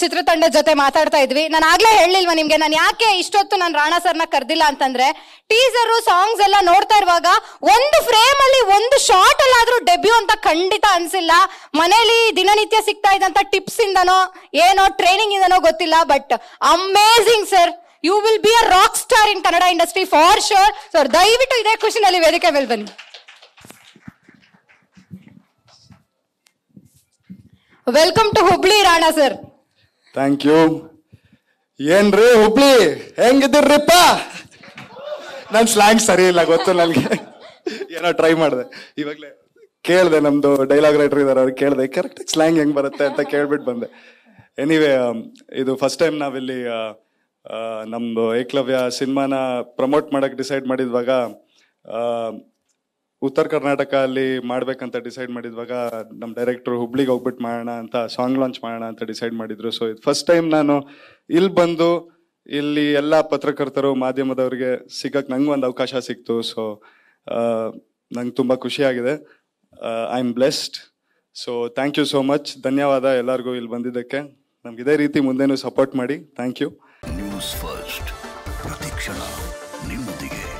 ಚಿತ್ರತಂಡದ ಜೊತೆ ಮಾತಾಡ್ತಾ ಇದ್ವಿ ನಾನು ಆಗ್ಲೇ ಹೇಳಿಲ್ವಾ ನಿಮ್ಗೆ ನಾನು ಯಾಕೆ ಇಷ್ಟೊತ್ತು ನಾನು ರಾಣಾ ಸರ್ನ ಕರೆದಿಲ್ಲ ಅಂತಂದ್ರೆ ಟೀಸರ್ ಸಾಂಗ್ಸ್ ಎಲ್ಲ ನೋಡ್ತಾ ಇರುವಾಗ ಒಂದು ಫ್ರೇಮ್ ಅಲ್ಲಿ ಒಂದು ಶಾರ್ಟ್ ಆದ್ರೂ ಡೆಬ್ಯೂ ಅಂತ ಖಂಡಿತ ಅನ್ಸಿಲ್ಲ ಮನೇಲಿ ದಿನನಿತ್ಯ ಸಿಗ್ತಾ ಇದ್ದಂತ ಟಿಪ್ಸ್ ಇಂದನೋ ಏನೋ ಟ್ರೈನಿಂಗ್ ಇಂದನೋ ಗೊತ್ತಿಲ್ಲ but amazing sir you will be a rock star in Kannada industry for sure sir ದಯವಿಟ್ಟು ಇದೇ ಖುಷಿನಲ್ಲಿ ವೇದಿಕೆ ಮೇಲೆ ಬನ್ನಿ welcome to Hubli Rana sir thank you ಏನ್ರಿ ಹುಬ್ಳಿ ಹೆಂಗಿದ್ದೀರ್ರಿಪ್ಪ ನನ್ನ ಸ್ಲ್ಯಾಂಗ್ ಸರಿ ಇಲ್ಲ ಗೊತ್ತು ನನಗೆ ಏನೋ ಟ್ರೈ ಮಾಡಿದೆ ಇವಾಗಲೇ ಕೇಳಿದೆ ನಮ್ದು ಡೈಲಾಗ್ ರೈಟರ್ ಇದ್ದಾರೆ ಅವ್ರು ಕೇಳಿದೆ ಕರೆಕ್ಟ್ ಸ್ಲ್ಯಾಂಗ್ ಹೆಂಗ್ ಬರುತ್ತೆ ಅಂತ ಕೇಳ್ಬಿಟ್ಟು ಬಂದೆ ಎನಿವೇ um, ಇದು ಫಸ್ಟ್ ಟೈಮ್ ನಾವಿಲ್ಲಿ ನಮ್ದು ಏಕಲವ್ಯ ಸಿನಿಮಾನ ಪ್ರಮೋಟ್ ಮಾಡಕ್ ಡಿಸೈಡ್ ಮಾಡಿದ್ವಾಗ ಉತ್ತರ ಕರ್ನಾಟಕ ಅಲ್ಲಿ ಮಾಡ್ಬೇಕಂತ ಡಿಸೈಡ್ ಮಾಡಿದ್ವಾಗ ನಮ್ಮ ಡೈರೆಕ್ಟರ್ ಹುಬ್ಳಿಗೆ ಹೋಗ್ಬಿಟ್ಟು ಮಾಡೋಣ ಅಂತ ಸಾಂಗ್ ಲಾಂಚ್ ಮಾಡೋಣ ಅಂತ ಡಿಸೈಡ್ ಮಾಡಿದ್ರು ಸೊ ಇದು ಫಸ್ಟ್ ಟೈಮ್ ನಾನು ಇಲ್ಲಿ ಬಂದು ಇಲ್ಲಿ ಎಲ್ಲ ಪತ್ರಕರ್ತರು ಮಾಧ್ಯಮದವ್ರಿಗೆ ಸಿಗಕ್ಕೆ ನಂಗೆ ಒಂದು ಅವಕಾಶ ಸಿಕ್ತು ಸೊ ನಂಗೆ ತುಂಬ ಖುಷಿಯಾಗಿದೆ I am blessed so thank you so much ಧನ್ಯವಾದ ಎಲ್ಲರಿಗೂ ಇಲ್ಲಿ ಬಂದಿದ್ದಕ್ಕೆ ನಮ್ಗೆ ಇದೇ ರೀತಿ ಮುಂದೆನೂ ಸಪೋರ್ಟ್ ಮಾಡಿ ಥ್ಯಾಂಕ್ ಯು ನ್ಯೂಸ್ ಫಸ್ಟ್ ಪ್ರತಿಕ್ಷಣ ನಿಮ್ಮೊಂದಿಗೆ